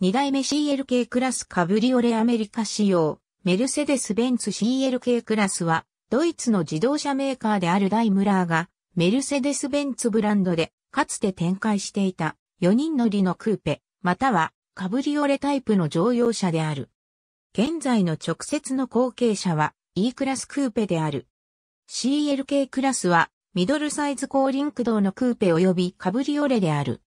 2代目 CLK クラスカブリオレアメリカ仕様、メルセデス・ベンツ CLK クラスは、ドイツの自動車メーカーであるダイムラーが、メルセデス・ベンツブランドで、かつて展開していた、4人乗りのクーペ、または、カブリオレタイプの乗用車である。現在の直接の後継者は、E クラスクーペである。CLK クラスは、ミドルサイズ高輪駆動のクーペ及びカブリオレである。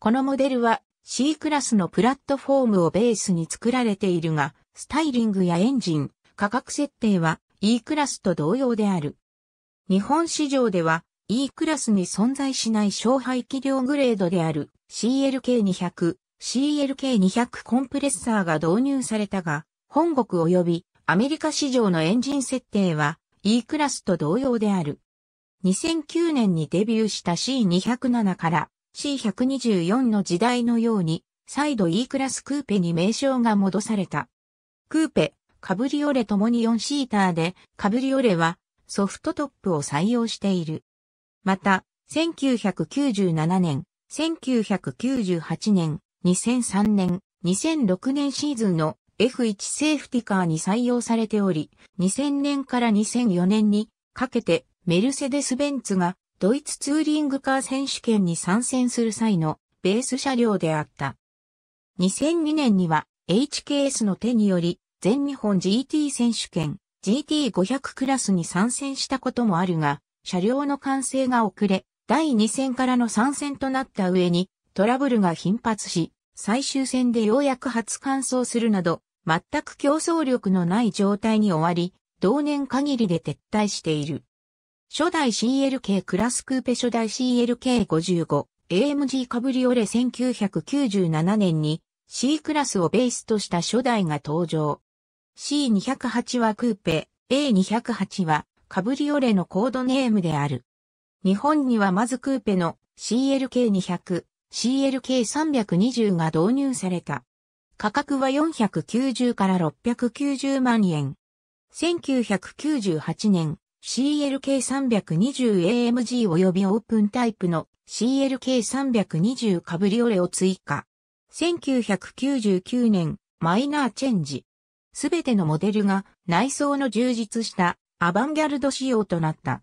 このモデルは C クラスのプラットフォームをベースに作られているが、スタイリングやエンジン、価格設定は E クラスと同様である。日本市場では E クラスに存在しない小排気量グレードである CLK200、CLK200 コンプレッサーが導入されたが、本国及びアメリカ市場のエンジン設定は E クラスと同様である。2009年にデビューした C207 から C124 の時代のように、再度 E クラスクーペに名称が戻された。クーペ、カブリオレともに4シーターで、カブリオレはソフトトップを採用している。また、1997年、1998年、2003年、2006年シーズンの F1 セーフティカーに採用されており、2000年から2004年にかけてメルセデス・ベンツがドイツツーリングカー選手権に参戦する際のベース車両であった。2002年には HKS の手により全日本 GT 選手権 GT500 クラスに参戦したこともあるが、車両の完成が遅れ、第2戦からの参戦となった上にトラブルが頻発し、最終戦でようやく初完走するなど、全く競争力のない状態に終わり、同年限りで撤退している。初代 CLK クラスクーペ初代 CLK55、AMG カブリオレ1997年に C クラスをベースとした初代が登場。C208 はクーペ、A208 はカブリオレのコードネームである。日本にはまずクーペの CLK200、CLK320 が導入された。価格は490から690万円。1998年、CLK320AMG 及びオープンタイプの CLK320 カブリオレを追加。1999年、マイナーチェンジ。すべてのモデルが内装の充実したアバンギャルド仕様となった。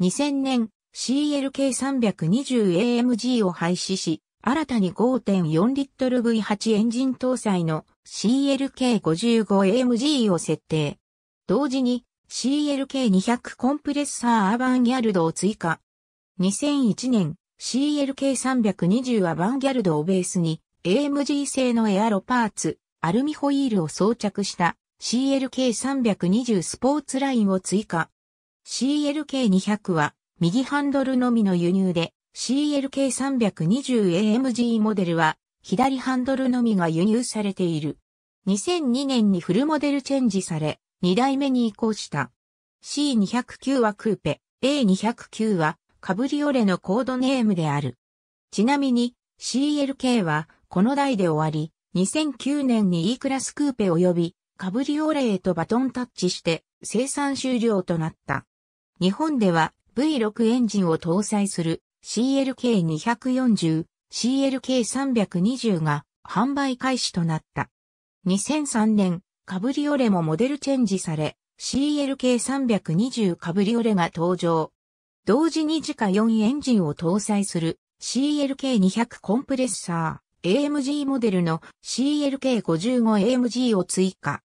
2000年、CLK320AMG を廃止し、新たに5.4リットル V8 エンジン搭載の CLK55AMG を設定。同時に CLK200 コンプレッサーアバンギャルドを追加。2001年 CLK320 アバンギャルドをベースに AMG 製のエアロパーツ、アルミホイールを装着した CLK320 スポーツラインを追加。CLK200 は右ハンドルのみの輸入で CLK320AMG モデルは左ハンドルのみが輸入されている。2002年にフルモデルチェンジされ、2代目に移行した。C209 はクーペ、A209 はカブリオレのコードネームである。ちなみに CLK はこの代で終わり、2009年に E クラスクーペ及びカブリオレへとバトンタッチして生産終了となった。日本では V6 エンジンを搭載する CLK240、CLK320 が販売開始となった。2003年カブリオレもモデルチェンジされ、CLK320 カブリオレが登場。同時に自家4エンジンを搭載する CLK200 コンプレッサー AMG モデルの CLK55AMG を追加。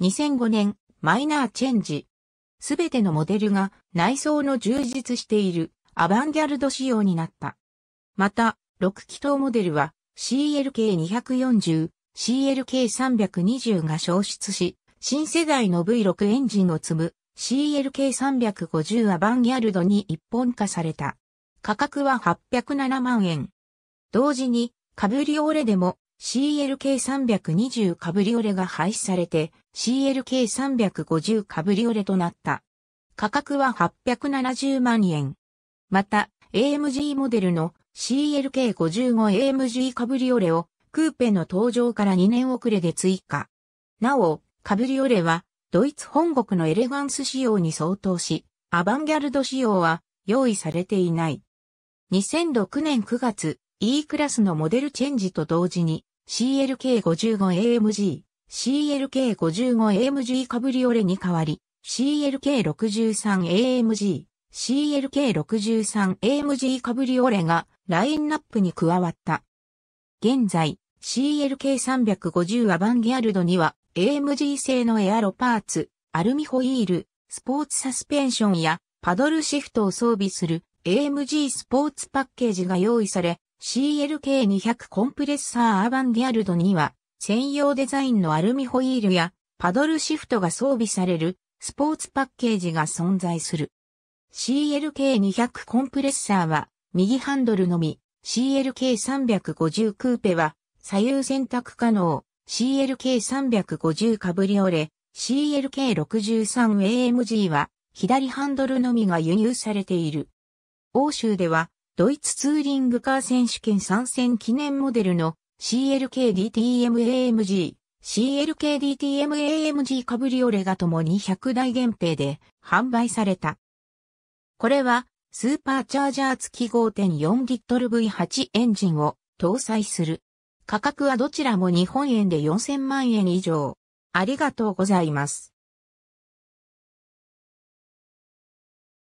2005年マイナーチェンジ。すべてのモデルが内装の充実しているアバンギャルド仕様になった。また、6気筒モデルは CLK240、CLK320 が消失し、新世代の V6 エンジンを積む CLK350 アバンギャルドに一本化された。価格は807万円。同時に、カブリオレでも CLK320 カブリオレが廃止されて CLK350 カブリオレとなった。価格は870万円。また、AMG モデルの CLK55AMG カブリオレをクーペの登場から2年遅れで追加。なお、カブリオレは、ドイツ本国のエレガンス仕様に相当し、アバンギャルド仕様は用意されていない。2006年9月、E クラスのモデルチェンジと同時に、CLK55AMG、CLK55AMG カブリオレに代わり、CLK63AMG、CLK63AMG カブリオレがラインナップに加わった。現在、CLK350 アバンギャルドには AMG 製のエアロパーツ、アルミホイール、スポーツサスペンションやパドルシフトを装備する AMG スポーツパッケージが用意され、CLK200 コンプレッサーアバンギャルドには専用デザインのアルミホイールやパドルシフトが装備されるスポーツパッケージが存在する。CLK200 コンプレッサーは右ハンドルのみ、CLK350 クーペは左右選択可能、CLK350 カブリオレ、CLK63AMG は、左ハンドルのみが輸入されている。欧州では、ドイツツーリングカー選手権参戦記念モデルの CLKDTMAMG、CLKDTMAMG カブリオレがともに100台限定で販売された。これは、スーパーチャージャー付き5 4リットル V8 エンジンを搭載する。価格はどちらも日本円で4000万円以上。ありがとうございます。